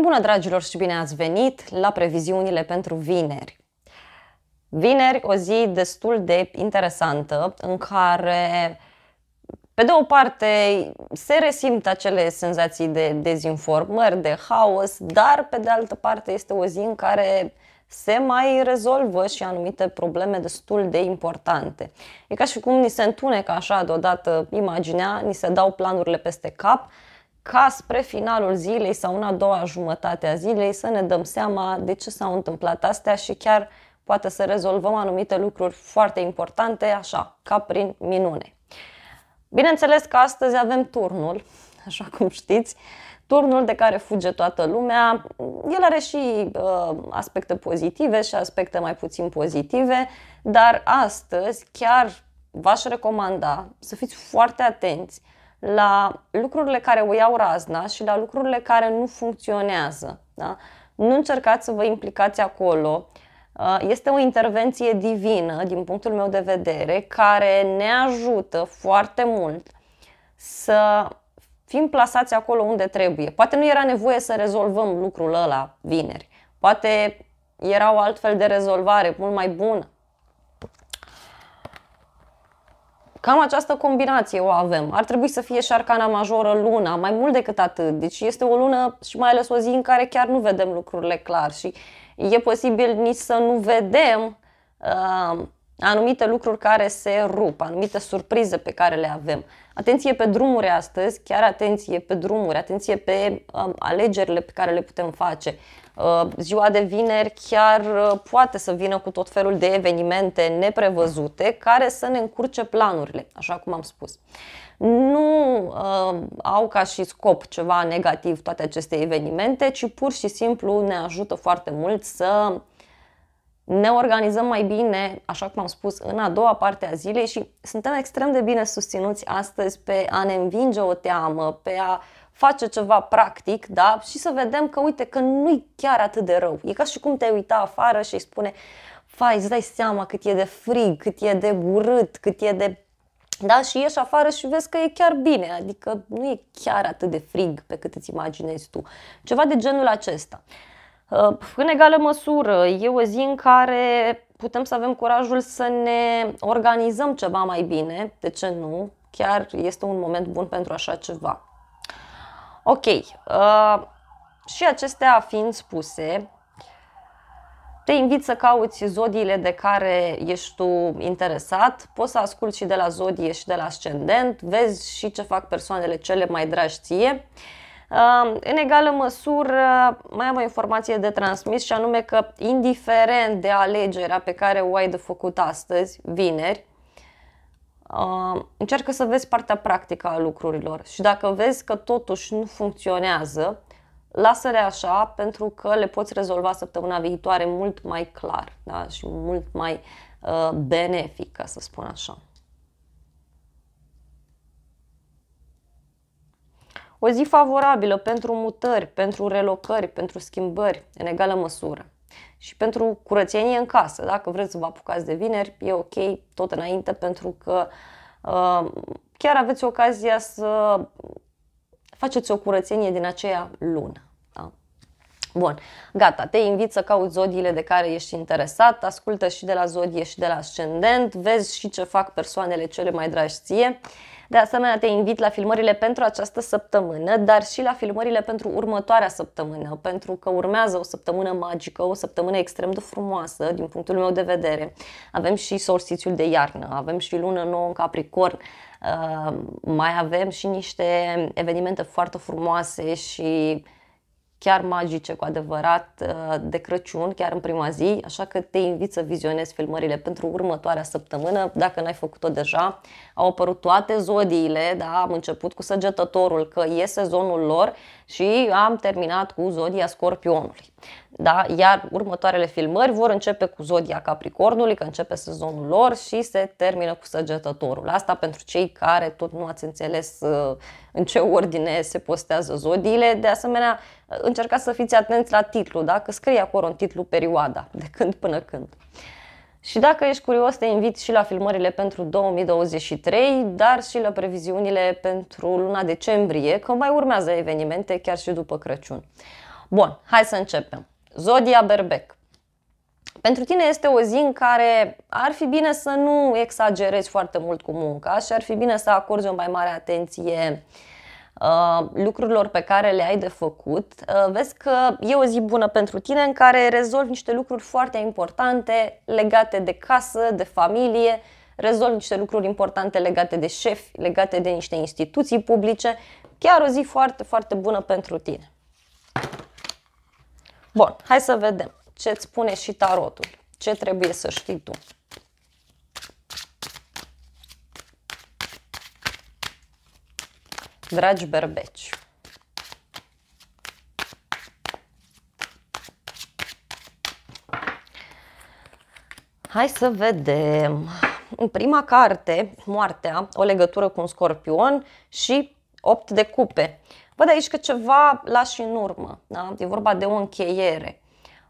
Bună, dragilor, și bine ați venit la previziunile pentru vineri. Vineri, o zi destul de interesantă, în care, pe de o parte, se resimt acele senzații de dezinformări, de haos, dar, pe de altă parte, este o zi în care se mai rezolvă și anumite probleme destul de importante. E ca și cum ni se întunecă așa deodată imaginea, ni se dau planurile peste cap, ca spre finalul zilei sau în a doua jumătate a zilei să ne dăm seama de ce s-au întâmplat astea și chiar poate să rezolvăm anumite lucruri foarte importante, așa, ca prin minune. Bineînțeles că astăzi avem turnul, așa cum știți, turnul de care fuge toată lumea. El are și uh, aspecte pozitive și aspecte mai puțin pozitive, dar astăzi chiar v-aș recomanda să fiți foarte atenți la lucrurile care o iau razna și la lucrurile care nu funcționează. Da? Nu încercați să vă implicați acolo. Uh, este o intervenție divină, din punctul meu de vedere, care ne ajută foarte mult să fim plasați acolo unde trebuie. Poate nu era nevoie să rezolvăm lucrul ăla vineri. Poate era o altfel de rezolvare mult mai bună. Cam această combinație o avem. Ar trebui să fie și arcana majoră luna, mai mult decât atât. Deci este o lună și mai ales o zi în care chiar nu vedem lucrurile clar și e posibil nici să nu vedem uh, anumite lucruri care se rup, anumite surprize pe care le avem. Atenție pe drumuri astăzi, chiar atenție pe drumuri, atenție pe um, alegerile pe care le putem face. Uh, ziua de vineri chiar uh, poate să vină cu tot felul de evenimente neprevăzute care să ne încurce planurile, așa cum am spus. Nu uh, au ca și scop ceva negativ toate aceste evenimente, ci pur și simplu ne ajută foarte mult să ne organizăm mai bine, așa cum am spus, în a doua parte a zilei și suntem extrem de bine susținuți astăzi pe a ne învinge o teamă, pe a face ceva practic da? și să vedem că, uite, că nu-i chiar atât de rău. E ca și cum te-ai uita afară și îi spune, fai, îți dai seama cât e de frig, cât e de urât, cât e de... Da? Și ieși afară și vezi că e chiar bine, adică nu e chiar atât de frig pe cât îți imaginezi tu. Ceva de genul acesta. Uh, în egală măsură, e o zi în care putem să avem curajul să ne organizăm ceva mai bine, de ce nu? Chiar este un moment bun pentru așa ceva. Ok, uh, și acestea fiind spuse, te invit să cauți zodiile de care ești tu interesat, poți să asculti și de la zodie și de la ascendent, vezi și ce fac persoanele cele mai dragi ție. Uh, în egală măsură, mai am o informație de transmis și anume că indiferent de alegerea pe care o ai de făcut astăzi, vineri, Um, încearcă să vezi partea practică a lucrurilor și dacă vezi că totuși nu funcționează, lasă-le așa pentru că le poți rezolva săptămâna viitoare mult mai clar da? și mult mai uh, benefic, ca să spun așa. O zi favorabilă pentru mutări, pentru relocări, pentru schimbări, în egală măsură și pentru curățenie în casă. Dacă vreți să vă apucați de vineri, e ok tot înainte pentru că uh, chiar aveți ocazia să faceți o curățenie din aceea lună. Da? Bun, gata, te invit să cauți zodiile de care ești interesat, ascultă și de la zodie și de la ascendent, vezi și ce fac persoanele cele mai dragi ție. Uh, de asemenea, te invit la filmările pentru această săptămână, dar și la filmările pentru următoarea săptămână, pentru că urmează o săptămână magică, o săptămână extrem de frumoasă din punctul meu de vedere. Avem și solstițiul de iarnă, avem și lună nouă în Capricorn, uh, mai avem și niște evenimente foarte frumoase și chiar magice cu adevărat uh, de Crăciun, chiar în prima zi, așa că te invit să vizionezi filmările pentru următoarea săptămână, dacă n-ai făcut-o deja. Au apărut toate zodiile, da? am început cu săgetătorul, că e sezonul lor și am terminat cu zodia scorpionului. Da? Iar următoarele filmări vor începe cu zodia Capricornului, că începe sezonul lor și se termină cu săgetătorul. Asta pentru cei care tot nu ați înțeles uh, în ce ordine se postează zodiile. De asemenea, uh, încercați să fiți atenți la titlu, da? că scrie acolo în titlu perioada, de când până când. Și dacă ești curios, te invit și la filmările pentru 2023, dar și la previziunile pentru luna decembrie, că mai urmează evenimente chiar și după Crăciun. Bun, hai să începem. Zodia Berbec. Pentru tine este o zi în care ar fi bine să nu exagerezi foarte mult cu munca și ar fi bine să acorzi o mai mare atenție uh, lucrurilor pe care le ai de făcut. Uh, vezi că e o zi bună pentru tine în care rezolvi niște lucruri foarte importante legate de casă, de familie, rezolvi niște lucruri importante legate de șefi, legate de niște instituții publice. Chiar o zi foarte, foarte bună pentru tine. Bun, hai să vedem ce îți spune și tarotul. Ce trebuie să știi tu. Dragi berbeci, Hai să vedem. În prima carte, moartea, o legătură cu un scorpion și 8 de cupe văd aici că ceva lași în urmă. Da? E vorba de o încheiere.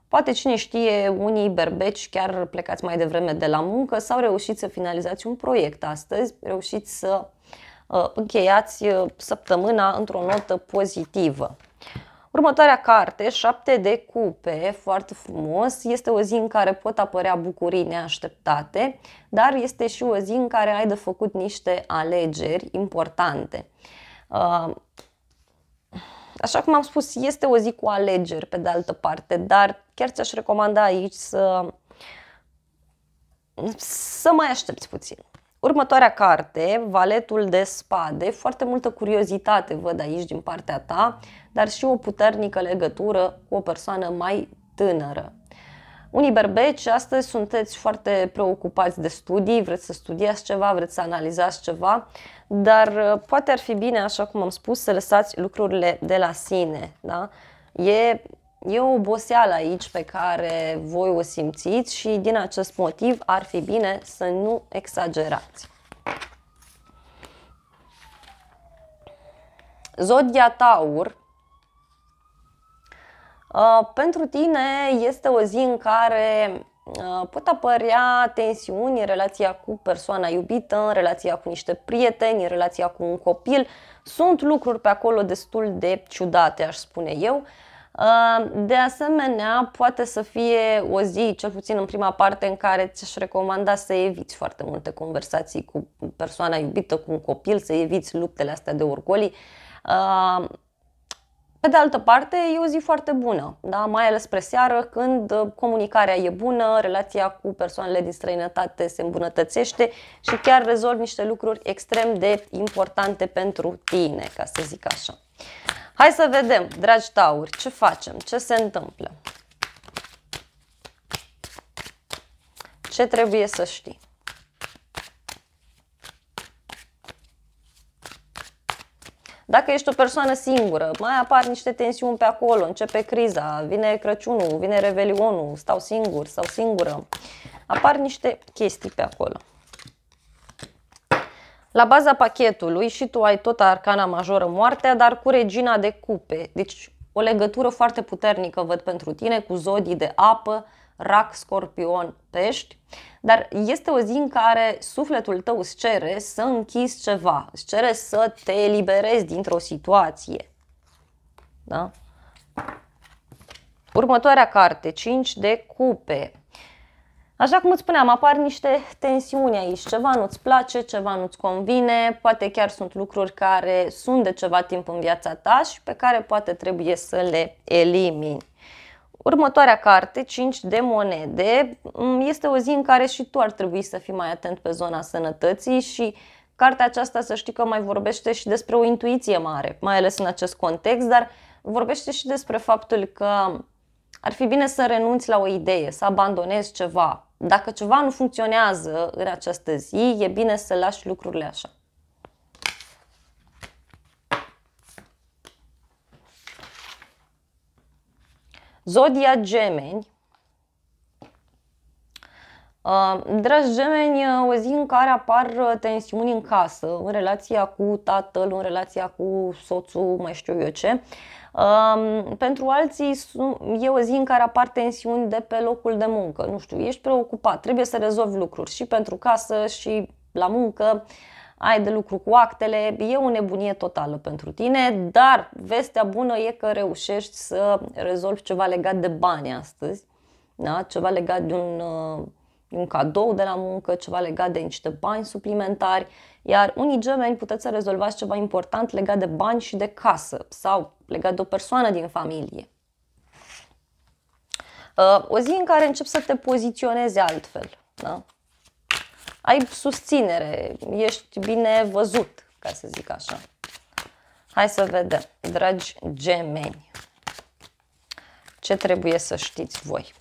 Poate cine știe, unii berbeci chiar plecați mai devreme de la muncă sau reușit să finalizați un proiect astăzi, reușiți să uh, încheiați uh, săptămâna într-o notă pozitivă. Următoarea carte, 7 de cupe, foarte frumos, este o zi în care pot apărea bucurii neașteptate, dar este și o zi în care ai de făcut niște alegeri importante. Uh, Așa cum am spus, este o zi cu alegeri pe de altă parte, dar chiar ți-aș recomanda aici să, să mai aștepți puțin. Următoarea carte, Valetul de spade, foarte multă curiozitate văd aici din partea ta, dar și o puternică legătură cu o persoană mai tânără. Unii berbeci astăzi sunteți foarte preocupați de studii, vreți să studiați ceva, vreți să analizați ceva, dar uh, poate ar fi bine, așa cum am spus, să lăsați lucrurile de la sine. Da? E, e o oboseală aici pe care voi o simțiți și din acest motiv ar fi bine să nu exagerați. Zodia Taur Uh, pentru tine este o zi în care uh, pot apărea tensiuni în relația cu persoana iubită, în relația cu niște prieteni, în relația cu un copil. Sunt lucruri pe acolo destul de ciudate, aș spune eu. Uh, de asemenea, poate să fie o zi, cel puțin în prima parte, în care ți-aș recomanda să eviți foarte multe conversații cu persoana iubită, cu un copil, să eviți luptele astea de orgolii. Pe de altă parte, e o zi foarte bună, da? mai ales spre seară, când uh, comunicarea e bună, relația cu persoanele din străinătate se îmbunătățește și chiar rezolvi niște lucruri extrem de importante pentru tine, ca să zic așa. Hai să vedem, dragi tauri, ce facem, ce se întâmplă. Ce trebuie să știi? Dacă ești o persoană singură, mai apar niște tensiuni pe acolo, începe criza, vine Crăciunul, vine Revelionul, stau singur sau singură. Apar niște chestii pe acolo. La baza pachetului și tu ai tot arcana majoră moartea, dar cu regina de cupe. Deci o legătură foarte puternică văd pentru tine cu zodii de apă, rac, scorpion, pești, dar este o zi în care sufletul tău îți cere să închizi ceva, îți cere să te eliberezi dintr-o situație. Da? Următoarea carte, 5 de cupe. Așa cum îți spuneam, apar niște tensiuni aici, ceva nu-ți place, ceva nu-ți convine, poate chiar sunt lucruri care sunt de ceva timp în viața ta și pe care poate trebuie să le elimini. Următoarea carte, 5 de monede, mm, este o zi în care și tu ar trebui să fii mai atent pe zona sănătății și cartea aceasta să știi că mai vorbește și despre o intuiție mare, mai ales în acest context, dar vorbește și despre faptul că ar fi bine să renunți la o idee, să abandonezi ceva. Dacă ceva nu funcționează în această zi, e bine să lași lucrurile așa. Zodia Gemeni. Uh, dragi gemeni, uh, o zi în care apar uh, tensiuni în casă, în relația cu tatăl, în relația cu soțul, mai știu eu ce. Um, pentru alții e o zi în care apar tensiuni de pe locul de muncă. Nu știu, ești preocupat, trebuie să rezolvi lucruri și pentru casă și la muncă. Uh, ai de lucru cu actele, e o nebunie totală pentru tine, dar vestea bună e că reușești să rezolvi ceva legat de bani astăzi, da? ceva legat de un, uh, un cadou de la muncă, ceva legat de niște bani suplimentari, iar unii gemeni puteți să rezolvați ceva important legat de bani și de casă sau legat de o persoană din familie. Uh, o zi în care încep să te poziționezi altfel. Da? ai susținere, ești bine văzut, ca să zic așa. Hai să vedem, dragi gemeni, ce trebuie să știți voi.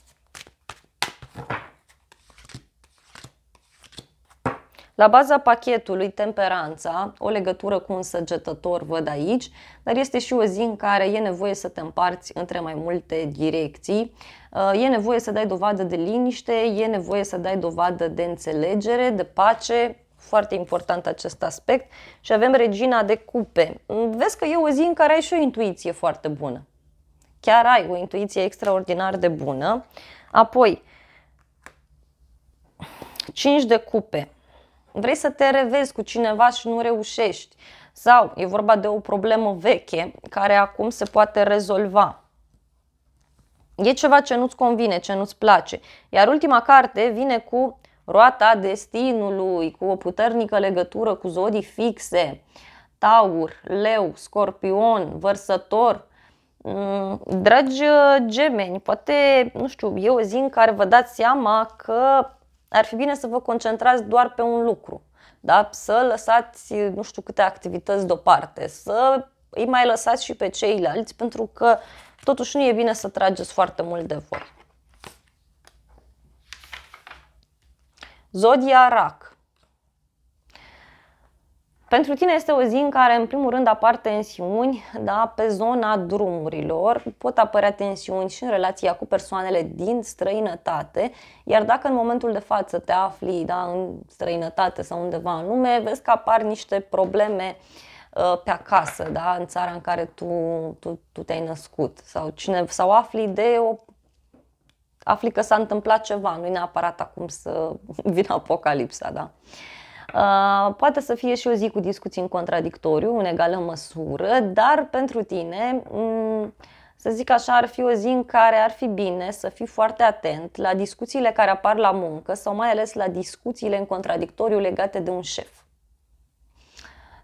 La baza pachetului temperanța, o legătură cu un săgetător văd aici, dar este și o zi în care e nevoie să te împarți între mai multe direcții, Uh, e nevoie să dai dovadă de liniște, e nevoie să dai dovadă de înțelegere, de pace, foarte important acest aspect și avem regina de cupe. Mm, vezi că e o zi în care ai și o intuiție foarte bună. Chiar ai o intuiție extraordinar de bună. Apoi, 5 de cupe. Vrei să te revezi cu cineva și nu reușești. Sau e vorba de o problemă veche care acum se poate rezolva. E ceva ce nu-ți convine, ce nu-ți place. Iar ultima carte vine cu roata destinului, cu o puternică legătură cu zodii fixe. Taur, leu, scorpion, vărsător, mm, Dragi uh, gemeni, poate, nu știu, e o zi în care vă dați seama că ar fi bine să vă concentrați doar pe un lucru, da? să lăsați uh, nu știu câte activități deoparte, să îi mai lăsați și pe ceilalți, pentru că Totuși nu e bine să trageți foarte mult de voi. Zodia Rac. Pentru tine este o zi în care, în primul rând, apar tensiuni da, pe zona drumurilor. Pot apărea tensiuni și în relația cu persoanele din străinătate, iar dacă în momentul de față te afli da, în străinătate sau undeva în lume, vezi că apar niște probleme uh, Uh, pe acasă, da? în țara în care tu, tu, tu te-ai născut sau, cine, sau afli de o afli că s-a întâmplat ceva, nu e neapărat acum să vină apocalipsa, da? Uh, poate să fie și o zi cu discuții în contradictoriu, în egală măsură, dar pentru tine, mm, să zic așa, ar fi o zi în care ar fi bine să fii foarte atent la discuțiile care apar la muncă sau mai ales la discuțiile în contradictoriu legate de un șef.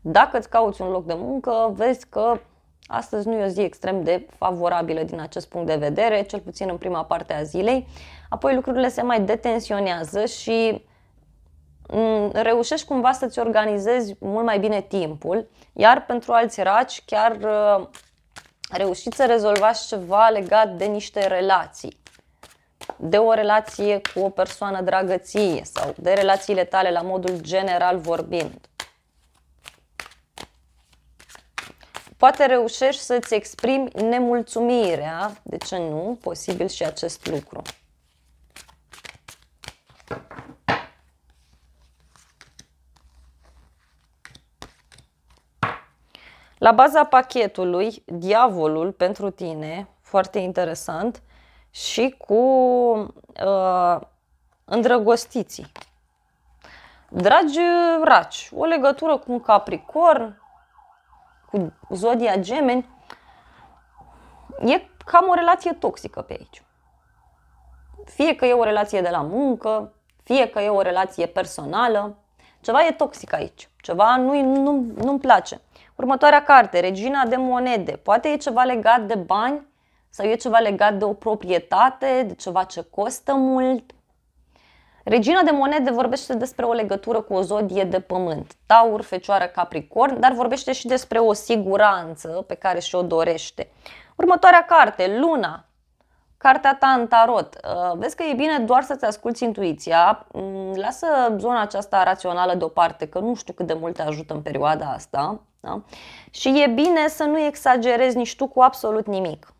Dacă îți cauți un loc de muncă, vezi că astăzi nu e o zi extrem de favorabilă din acest punct de vedere, cel puțin în prima parte a zilei. Apoi lucrurile se mai detensionează și mm, reușești cumva să-ți organizezi mult mai bine timpul, iar pentru alți raci chiar uh, reușiți să rezolvați ceva legat de niște relații de o relație cu o persoană dragăție sau de relațiile tale la modul general vorbind. Poate reușești să-ți exprimi nemulțumirea, de ce nu, posibil și acest lucru. La baza pachetului, diavolul pentru tine, foarte interesant, și cu uh, îndrăgostiții. Dragi raci, o legătură cu un capricorn, cu zodia gemeni, e cam o relație toxică pe aici. Fie că e o relație de la muncă, fie că e o relație personală, ceva e toxic aici, ceva nu, nu, nu-mi place. Următoarea carte, Regina de monede, poate e ceva legat de bani sau e ceva legat de o proprietate, de ceva ce costă mult, Regina de monede vorbește despre o legătură cu o zodie de pământ, taur, fecioară, capricorn, dar vorbește și despre o siguranță pe care și-o dorește. Următoarea carte, Luna, cartea ta în tarot. Uh, vezi că e bine doar să-ți asculti intuiția, mm, lasă zona aceasta rațională deoparte, că nu știu cât de mult te ajută în perioada asta. Da? Și e bine să nu exagerezi nici tu cu absolut nimic.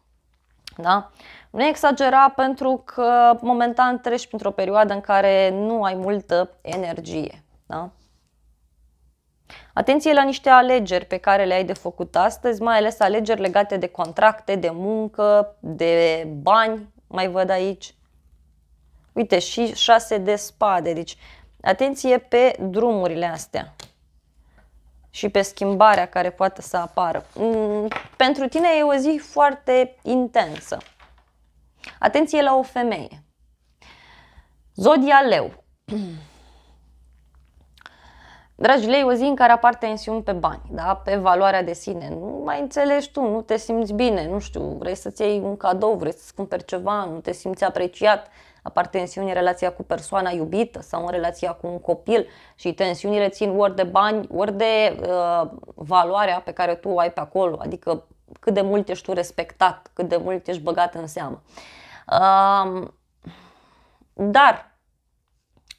Da? Uh, nu exagera pentru că momentan treci printr-o perioadă în care nu ai multă energie. Da? Atenție la niște alegeri pe care le ai de făcut astăzi, mai ales alegeri legate de contracte, de muncă, de bani, mai văd aici. Uite, și șase de spade, deci atenție pe drumurile astea și pe schimbarea care poate să apară. Mm, pentru tine e o zi foarte intensă. Atenție la o femeie. Zodia leu. Dragi lei, o zi în care apar tensiuni pe bani, da? pe valoarea de sine. Nu mai înțelegi tu, nu te simți bine, nu știu, vrei să-ți iei un cadou, vrei să-ți cumperi ceva, nu te simți apreciat, apar tensiuni în relația cu persoana iubită sau în relația cu un copil și tensiunile țin ori de bani, ori de uh, valoarea pe care tu o ai pe acolo, adică cât de mult ești tu respectat, cât de mult ești băgat în seamă. Uh, dar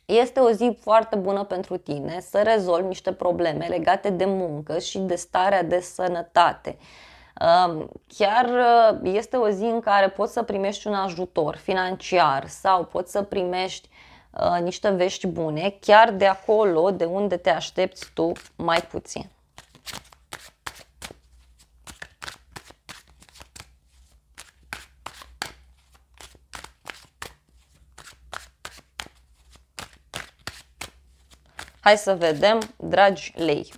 este o zi foarte bună pentru tine să rezolvi niște probleme legate de muncă și de starea de sănătate. Chiar uh, este o zi în care poți să primești un ajutor financiar sau poți să primești uh, niște vești bune chiar de acolo de unde te aștepți tu mai puțin. Hai să vedem, dragi lei.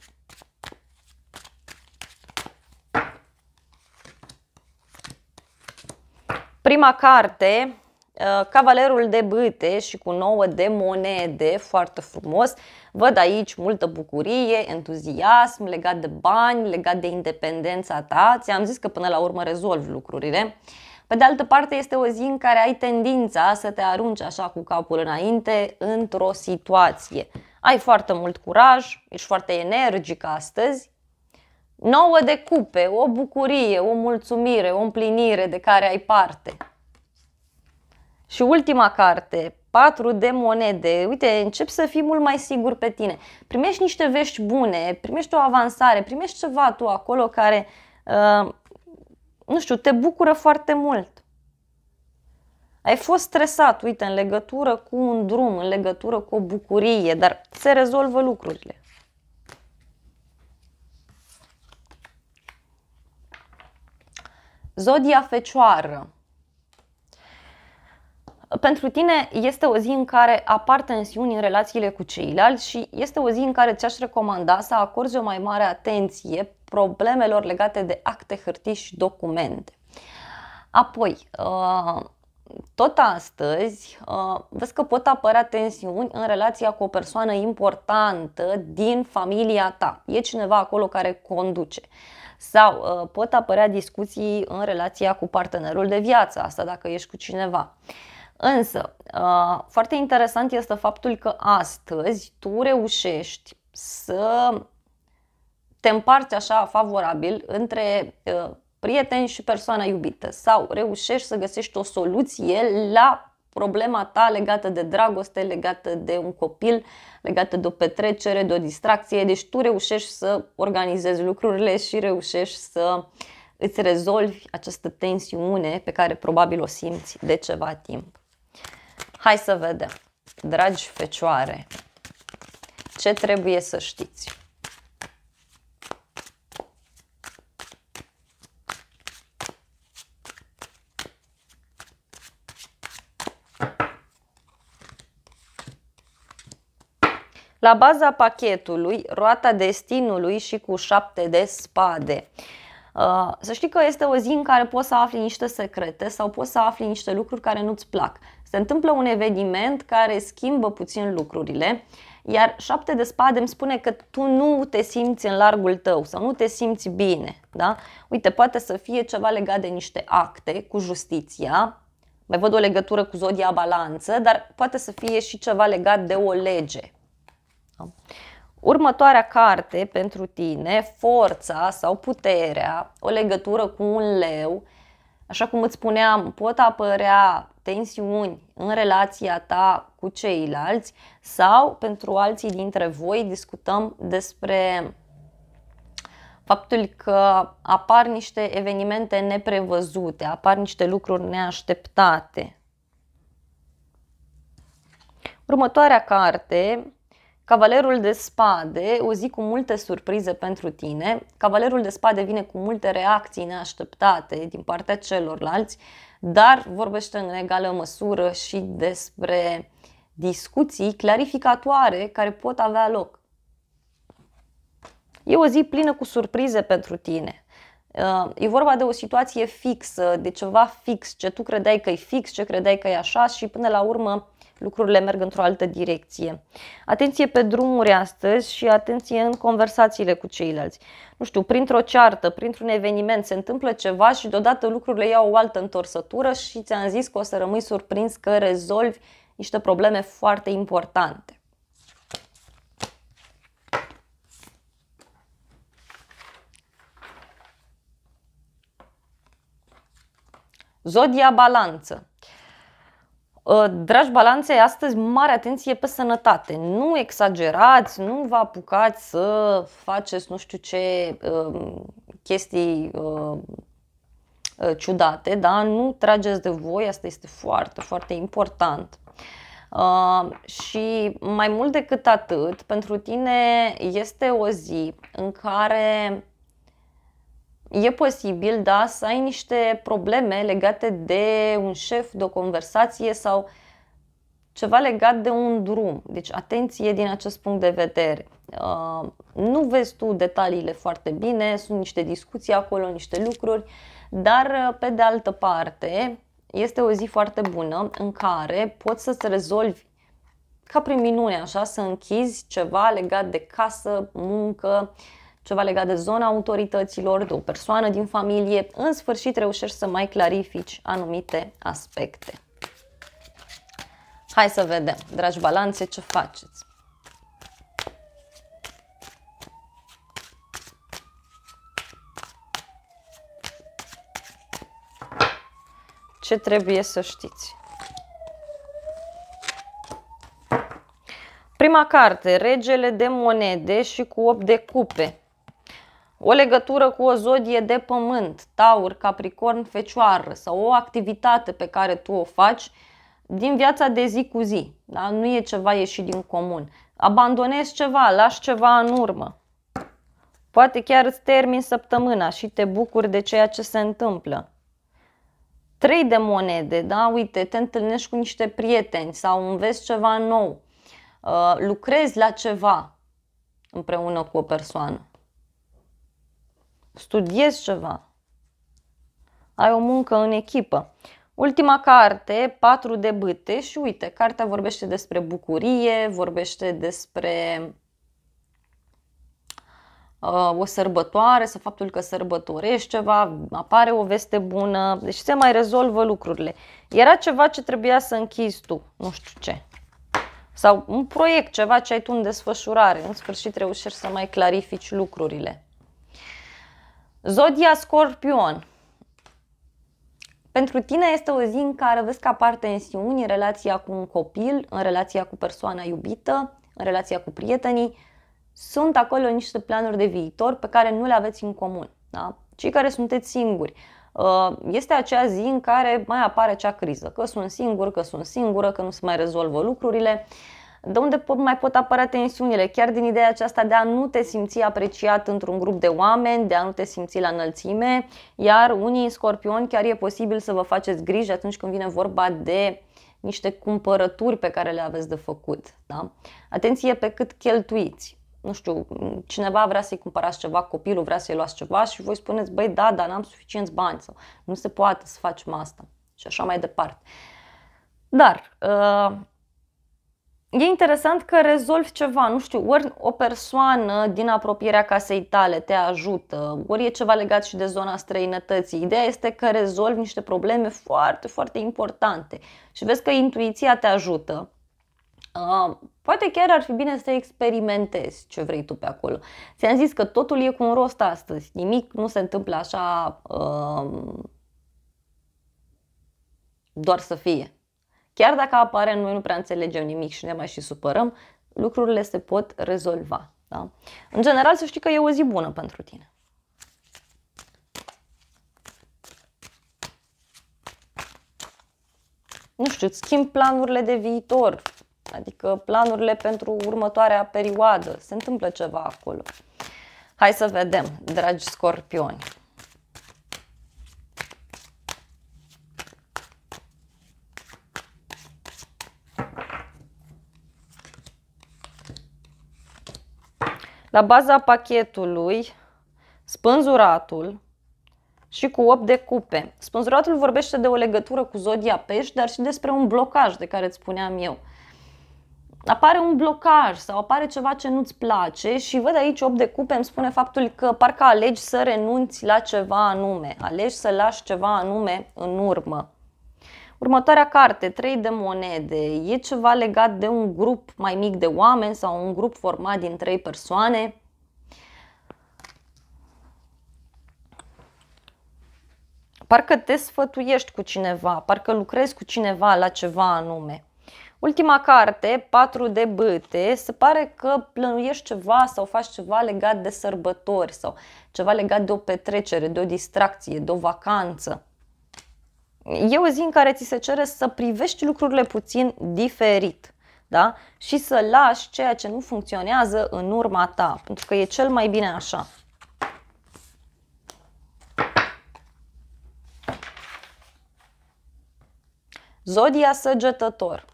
Prima carte, uh, Cavalerul de bâte și cu nouă de monede, foarte frumos. Văd aici multă bucurie, entuziasm legat de bani, legat de independența ta. Ți-am zis că până la urmă rezolv lucrurile. Pe de altă parte, este o zi în care ai tendința să te arunci așa cu capul înainte într-o situație. Ai foarte mult curaj, ești foarte energic astăzi. Nouă de cupe, o bucurie, o mulțumire, o împlinire de care ai parte. Și ultima carte, 4 de monede. Uite, începi să fii mult mai sigur pe tine. Primești niște vești bune, primești o avansare, primești ceva tu acolo care, uh, nu știu, te bucură foarte mult. Ai fost stresat, uite, în legătură cu un drum, în legătură cu o bucurie, dar se rezolvă lucrurile. Zodia Fecioară. Pentru tine este o zi în care apar tensiuni în relațiile cu ceilalți și este o zi în care ți-aș recomanda să acorzi o mai mare atenție problemelor legate de acte, hârtii și documente. Apoi, uh, tot astăzi uh, vezi că pot apărea tensiuni în relația cu o persoană importantă din familia ta. E cineva acolo care conduce. Sau uh, pot apărea discuții în relația cu partenerul de viață, asta dacă ești cu cineva. Însă, uh, foarte interesant este faptul că astăzi tu reușești să te împarți așa favorabil între prieten și persoana iubită sau reușești să găsești o soluție la problema ta legată de dragoste, legată de un copil, legată de o petrecere, de o distracție. Deci tu reușești să organizezi lucrurile și reușești să îți rezolvi această tensiune pe care probabil o simți de ceva timp. Hai să vedem, dragi fecioare, ce trebuie să știți? La baza pachetului, roata destinului și cu șapte de spade. Uh, să știi că este o zi în care poți să afli niște secrete sau poți să afli niște lucruri care nu-ți plac. Se întâmplă un eveniment care schimbă puțin lucrurile, iar șapte de spade îmi spune că tu nu te simți în largul tău sau nu te simți bine. Da? Uite, poate să fie ceva legat de niște acte cu justiția, mai văd o legătură cu zodia balanță, dar poate să fie și ceva legat de o lege, Următoarea carte pentru tine, forța sau puterea, o legătură cu un leu, așa cum îți spuneam, pot apărea tensiuni în relația ta cu ceilalți sau pentru alții dintre voi discutăm despre faptul că apar niște evenimente neprevăzute, apar niște lucruri neașteptate. Următoarea carte Cavalerul de spade, o zi cu multe surprize pentru tine. Cavalerul de spade vine cu multe reacții neașteptate din partea celorlalți, dar vorbește în egală măsură și despre discuții clarificatoare care pot avea loc. E o zi plină cu surprize pentru tine. Uh, e vorba de o situație fixă, de ceva fix, ce tu credeai că e fix, ce credeai că e așa și până la urmă lucrurile merg într-o altă direcție. Atenție pe drumuri astăzi și atenție în conversațiile cu ceilalți. Nu știu, printr-o ceartă, printr-un eveniment se întâmplă ceva și deodată lucrurile iau o altă întorsătură și ți-am zis că o să rămâi surprins că rezolvi niște probleme foarte importante. Zodia balanță. Uh, dragi balanțe, astăzi mare atenție pe sănătate. Nu exagerați, nu vă apucați să faceți nu știu ce um, chestii um, uh, ciudate, da? nu trageți de voi, asta este foarte, foarte important. Uh, și mai mult decât atât, pentru tine este o zi în care E posibil, da, să ai niște probleme legate de un șef, de o conversație sau ceva legat de un drum. Deci, atenție din acest punct de vedere. Uh, nu vezi tu detaliile foarte bine, sunt niște discuții acolo, niște lucruri, dar uh, pe de altă parte este o zi foarte bună în care poți să-ți rezolvi ca prin minune, așa, să închizi ceva legat de casă, muncă, uh, ceva legat de zona autorităților, de o persoană din familie, în sfârșit reușești să mai clarifici anumite aspecte. Hai să vedem, dragi balanțe, ce faceți. Ce trebuie să știți? Prima carte, Regele de monede și cu 8 de cupe o legătură cu o zodie de pământ, taur, capricorn, fecioară sau o activitate pe care tu o faci din viața de zi cu zi. Da? Nu e ceva ieșit din comun. Abandonezi ceva, lași ceva în urmă. Poate chiar îți termin săptămâna și te bucuri de ceea ce se întâmplă. Trei de monede, da? Uite, te întâlnești cu niște prieteni sau înveți ceva nou. Uh, lucrezi la ceva împreună cu o persoană studiezi ceva, ai o muncă în echipă. Ultima carte, patru de bâte și uite, cartea vorbește despre bucurie, vorbește despre uh, o sărbătoare sau faptul că sărbătorești ceva, apare o veste bună, deci se mai rezolvă lucrurile. Era ceva ce trebuia să închizi tu, nu știu ce. Sau un proiect, ceva ce ai tu în desfășurare, în sfârșit reușești să mai clarifici lucrurile. Zodia Scorpion. Pentru tine este o zi în care vezi că apar tensiuni în relația cu un copil, în relația cu persoana iubită, în relația cu prietenii. Sunt acolo niște planuri de viitor pe care nu le aveți în comun. Da? Cei care sunteți singuri. Uh, este acea zi în care mai apare acea criză, că sunt singur, că sunt singură, că nu se mai rezolvă lucrurile. Uh, de unde pot, mai pot apărea tensiunile? Chiar din ideea aceasta de a nu te simți apreciat într-un grup de oameni, de a nu te simți la înălțime, iar unii scorpioni chiar e posibil să vă faceți griji atunci când vine vorba de niște cumpărături pe care le aveți de făcut. Da? Atenție pe cât cheltuiți. Nu știu, cineva vrea să-i cumpărați ceva, copilul vrea să-i luați ceva și voi spuneți, băi, da, dar n-am suficienți bani sau nu se poate să facem asta și așa mai departe. Dar ă, E interesant că rezolvi ceva, nu știu, ori o persoană din apropierea casei tale te ajută, ori e ceva legat și de zona străinătății. Ideea este că rezolvi niște probleme foarte, foarte importante și vezi că intuiția te ajută. Uh, poate chiar ar fi bine să experimentezi ce vrei tu pe acolo. Ți-am zis că totul e cu un rost astăzi, nimic nu se întâmplă așa uh, doar să fie. Chiar dacă apare noi nu prea înțelegem nimic și ne mai și supărăm, lucrurile se pot rezolva. Da? În general să știi că e o zi bună pentru tine. Nu știu, îți schimb planurile de viitor, adică planurile pentru următoarea perioadă. Se întâmplă ceva acolo. Hai să vedem, dragi scorpioni. La baza pachetului, spânzuratul și cu 8 de cupe. Spânzuratul vorbește de o legătură cu zodia pești, dar și despre un blocaj de care îți spuneam eu. Apare un blocaj sau apare ceva ce nu-ți place și văd aici 8 de cupe îmi spune faptul că parcă alegi să renunți la ceva anume, alegi să lași ceva anume în urmă. Următoarea carte, Trei de monede, e ceva legat de un grup mai mic de oameni sau un grup format din trei persoane. Parcă te sfătuiești cu cineva, parcă lucrezi cu cineva la ceva anume. Ultima carte, 4 de băte, se pare că plănuiești ceva sau faci ceva legat de sărbători sau ceva legat de o petrecere, de o distracție, de o vacanță e o zi în care ți se cere să privești lucrurile puțin diferit da? și să lași ceea ce nu funcționează în urma ta, pentru că e cel mai bine așa. Zodia săgetător.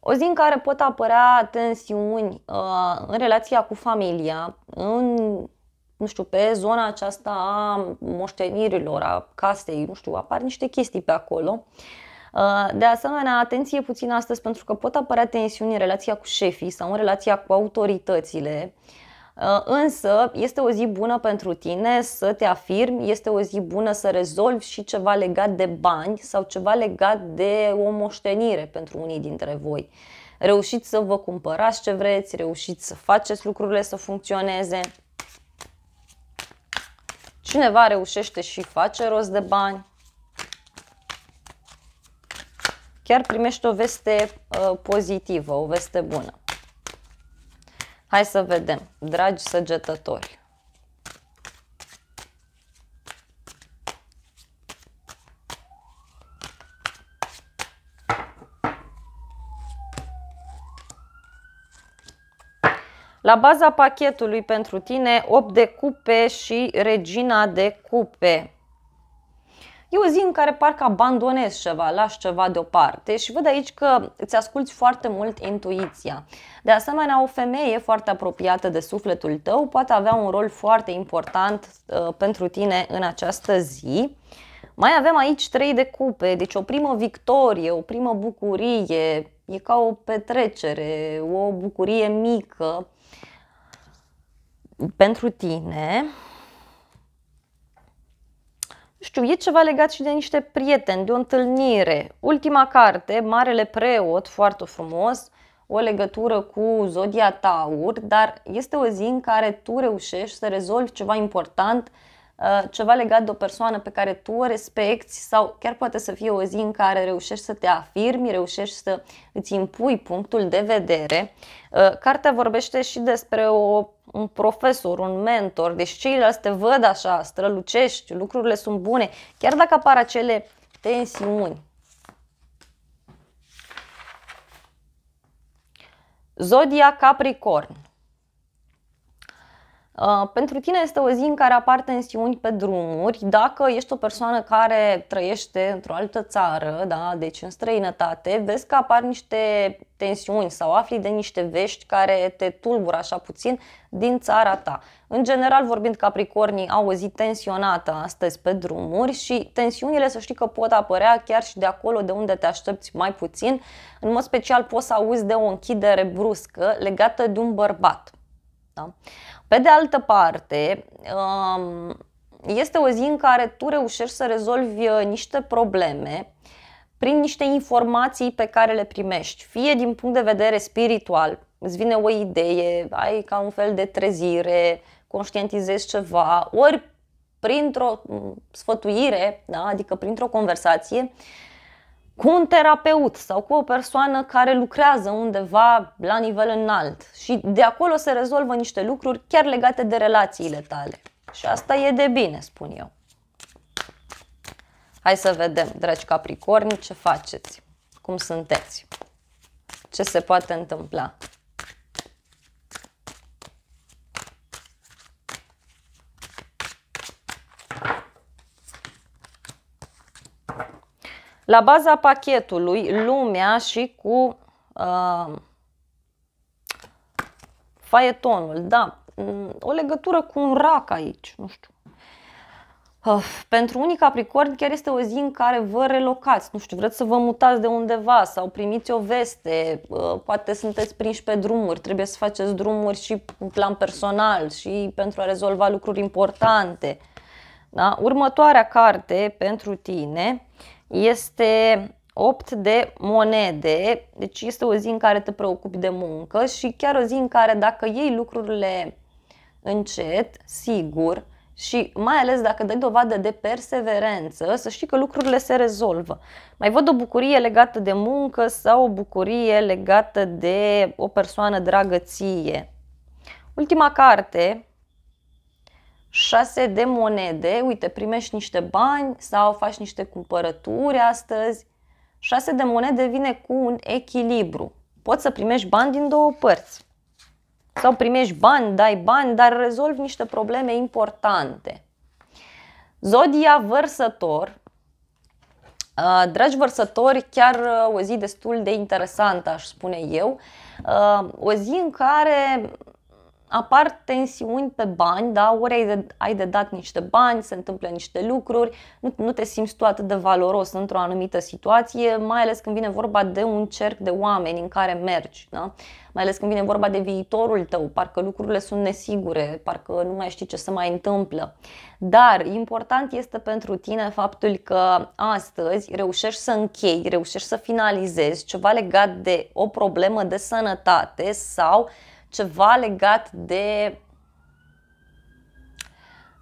O zi în care pot apărea tensiuni uh, în relația cu familia, în nu știu, pe zona aceasta a moștenirilor, a casei, nu știu, apar niște chestii pe acolo. Uh, de asemenea, atenție puțin astăzi pentru că pot apărea tensiuni în relația cu șefii sau în relația cu autoritățile. Uh, însă este o zi bună pentru tine să te afirmi, este o zi bună să rezolvi și ceva legat de bani sau ceva legat de o moștenire pentru unii dintre voi. Reușiți să vă cumpărați ce vreți, reușiți să faceți lucrurile să funcționeze. Cineva reușește și face rost de bani. Chiar primește o veste uh, pozitivă, o veste bună. Hai să vedem, dragi săgetători. La baza pachetului pentru tine 8 de cupe și regina de cupe. E o zi în care parcă abandonezi ceva, lași ceva deoparte și văd aici că îți asculți foarte mult intuiția. De asemenea, o femeie foarte apropiată de sufletul tău poate avea un rol foarte important uh, pentru tine în această zi. Mai avem aici trei de cupe, deci o primă victorie, o primă bucurie, e ca o petrecere, o bucurie mică, pentru tine, nu știu, e ceva legat și de niște prieteni, de o întâlnire. Ultima carte, Marele Preot, foarte frumos, o legătură cu Zodia Taur, dar este o zi în care tu reușești să rezolvi ceva important, uh, ceva legat de o persoană pe care tu o respecti sau chiar poate să fie o zi în care reușești să te afirmi, reușești să îți impui punctul de vedere. Uh, cartea vorbește și despre o un profesor, un mentor, deci ceilalți te văd așa, strălucești, lucrurile sunt bune, chiar dacă apar acele tensiuni. Zodia Capricorn Uh, pentru tine este o zi în care apar tensiuni pe drumuri. Dacă ești o persoană care trăiește într-o altă țară, da, deci în străinătate, vezi că apar niște tensiuni sau afli de niște vești care te tulbură așa puțin din țara ta. În general, vorbind, Capricornii au o zi tensionată astăzi pe drumuri și tensiunile să știi că pot apărea chiar și de acolo de unde te aștepți mai puțin. În mod special poți să auzi de o închidere bruscă legată de un bărbat. Da? Pe de altă parte, um, este o zi în care tu reușești să rezolvi uh, niște probleme prin niște informații pe care le primești, fie din punct de vedere spiritual, îți vine o idee, ai ca un fel de trezire, conștientizezi ceva, ori printr-o mm, sfătuire, da? adică printr-o conversație, cu un terapeut sau cu o persoană care lucrează undeva la nivel înalt și de acolo se rezolvă niște lucruri chiar legate de relațiile tale. Și asta e de bine, spun eu. Hai să vedem, dragi capricorni, ce faceți, cum sunteți, ce se poate întâmpla. La baza pachetului, lumea și cu uh, faietonul, da, mm, o legătură cu un rac aici, nu știu. Uh, pentru unii capricorni chiar este o zi în care vă relocați, nu știu, vreți să vă mutați de undeva sau primiți o veste, uh, poate sunteți prinși pe drumuri, trebuie să faceți drumuri și în plan personal și pentru a rezolva lucruri importante. Da? Următoarea carte pentru tine este 8 de monede, deci este o zi în care te preocupi de muncă și chiar o zi în care dacă iei lucrurile încet, sigur și mai ales dacă dai dovadă de perseverență, să știi că lucrurile se rezolvă. Mai văd o bucurie legată de muncă sau o bucurie legată de o persoană dragă Ultima carte șase de monede, uite, primești niște bani sau faci niște cumpărături astăzi. Șase de monede vine cu un echilibru. Poți să primești bani din două părți. Sau primești bani, dai bani, dar rezolvi niște probleme importante. Zodia vărsător. Dragi vărsători, chiar o zi destul de interesantă, aș spune eu. O zi în care apar tensiuni pe bani, da? ori ai de, ai de dat niște bani, se întâmplă niște lucruri, nu, nu te simți tu atât de valoros într-o anumită situație, mai ales când vine vorba de un cerc de oameni în care mergi, da? mai ales când vine vorba de viitorul tău, parcă lucrurile sunt nesigure, parcă nu mai știi ce se mai întâmplă. Dar important este pentru tine faptul că astăzi reușești să închei, reușești să finalizezi ceva legat de o problemă de sănătate sau ceva legat de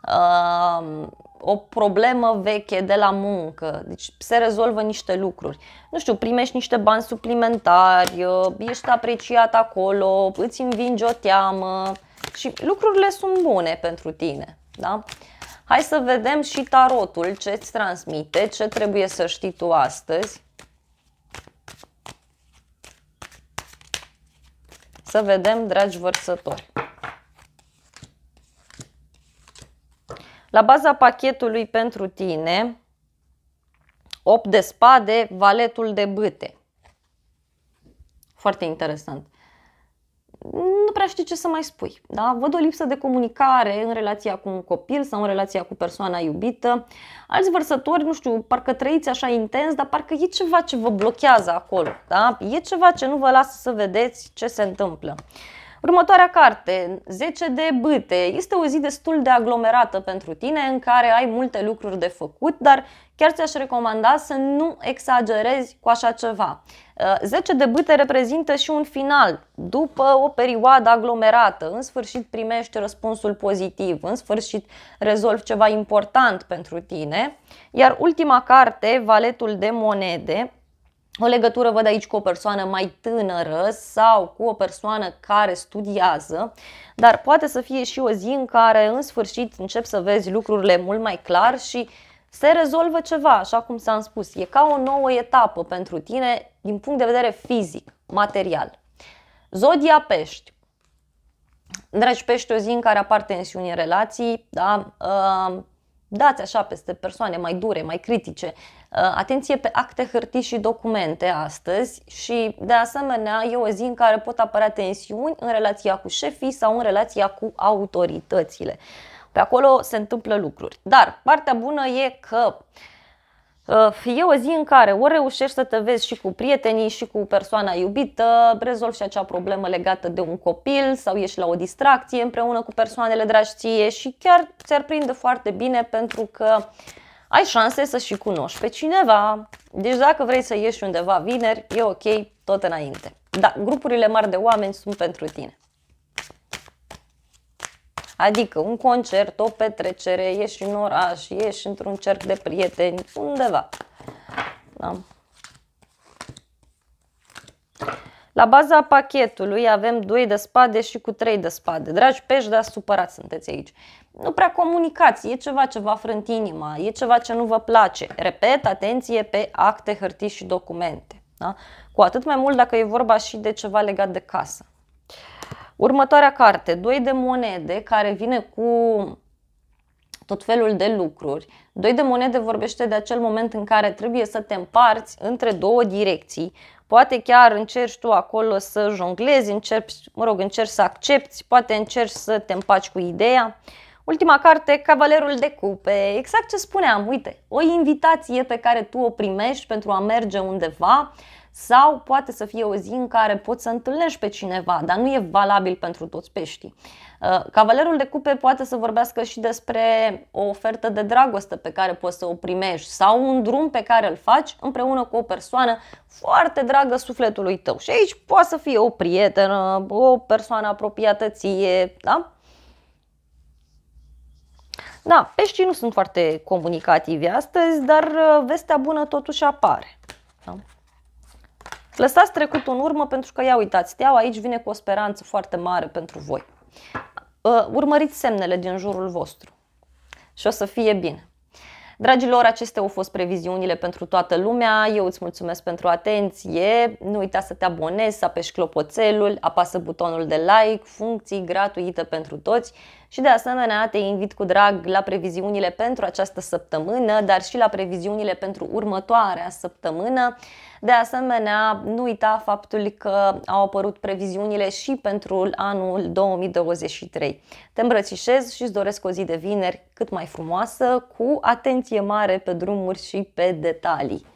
uh, o problemă veche de la muncă, deci se rezolvă niște lucruri. Nu știu, primești niște bani suplimentari, uh, ești apreciat acolo, îți învingi o teamă și lucrurile sunt bune pentru tine. Da? Hai să vedem și tarotul ce îți transmite, ce trebuie să știi tu astăzi. Să vedem, dragi vărsători. La baza pachetului pentru tine, 8 de spade, valetul de bâte. Foarte interesant nu prea știi ce să mai spui. Da? Văd o lipsă de comunicare în relația cu un copil sau în relația cu persoana iubită. Alți vărsători, nu știu, parcă trăiți așa intens, dar parcă e ceva ce vă blochează acolo. Da? E ceva ce nu vă lasă să vedeți ce se întâmplă. Următoarea carte, 10 de bâte. Este o zi destul de aglomerată pentru tine în care ai multe lucruri de făcut, dar chiar ți-aș recomanda să nu exagerezi cu așa ceva. 10 uh, de bâte reprezintă și un final. După o perioadă aglomerată, în sfârșit primești răspunsul pozitiv, în sfârșit rezolvi ceva important pentru tine. Iar ultima carte, Valetul de monede, o legătură văd aici cu o persoană mai tânără sau cu o persoană care studiază, dar poate să fie și o zi în care în sfârșit încep să vezi lucrurile mult mai clar și se rezolvă ceva, așa cum s-am spus. E ca o nouă etapă pentru tine din punct de vedere fizic, material. Zodia Pești. Dragi pești, o zi în care apar tensiuni în relații, da? Uh, dați așa peste persoane mai dure, mai critice, Uh, atenție pe acte, hârtii și documente astăzi și de asemenea e o zi în care pot apărea tensiuni în relația cu șefii sau în relația cu autoritățile. Pe acolo se întâmplă lucruri. Dar partea bună e că uh, E o zi în care ori reușești să te vezi și cu prietenii și cu persoana iubită, rezolvi și acea problemă legată de un copil sau ieși la o distracție împreună cu persoanele dragi ție și chiar ți-ar prinde foarte bine pentru că uh, ai șanse să și cunoști pe cineva. Deci dacă vrei să ieși undeva vineri, e ok, tot înainte. Dar grupurile mari de oameni sunt pentru tine. Adică un concert, o petrecere, ieși în oraș, ieși într-un cerc de prieteni, undeva. Da. La baza pachetului avem 2 de spade și cu 3 de spade. Dragi pești, dar supărați sunteți aici. Nu prea comunicați, e ceva ce vă frânt inima, e ceva ce nu vă place. Repet, atenție pe acte, hârtii și documente. Da? Cu atât mai mult dacă e vorba și de ceva legat de casă. Următoarea carte, 2 de monede, care vine cu tot felul de lucruri. Doi de monede vorbește de acel moment în care trebuie să te împarți între două direcții. Poate chiar încerci tu acolo să jonglezi, încerci, mă rog, încerci să accepti, poate încerci să te împaci cu ideea. Ultima carte, Cavalerul de Cupe, exact ce spuneam, uite, o invitație pe care tu o primești pentru a merge undeva sau poate să fie o zi în care poți să întâlnești pe cineva, dar nu e valabil pentru toți peștii. Uh, cavalerul de cupe poate să vorbească și despre o ofertă de dragoste pe care poți să o primești sau un drum pe care îl faci împreună cu o persoană foarte dragă sufletului tău. Și aici poate să fie o prietenă, o persoană apropiată ție, da? Da, peștii nu sunt foarte comunicativi astăzi, dar uh, vestea bună totuși apare. Da? Lăsați trecutul în urmă pentru că, ia uitați, steaua aici vine cu o speranță foarte mare pentru voi. Urmăriți semnele din jurul vostru și o să fie bine. Dragilor, acestea au fost previziunile pentru toată lumea. Eu îți mulțumesc pentru atenție. Nu uita să te abonezi, să apeși clopoțelul, apasă butonul de like, funcții gratuite pentru toți și de asemenea te invit cu drag la previziunile pentru această săptămână, dar și la previziunile pentru următoarea săptămână. De asemenea, nu uita faptul că au apărut previziunile și pentru anul 2023. Te îmbrățișez și îți doresc o zi de vineri cât mai frumoasă, cu atenție mare pe drumuri și pe detalii.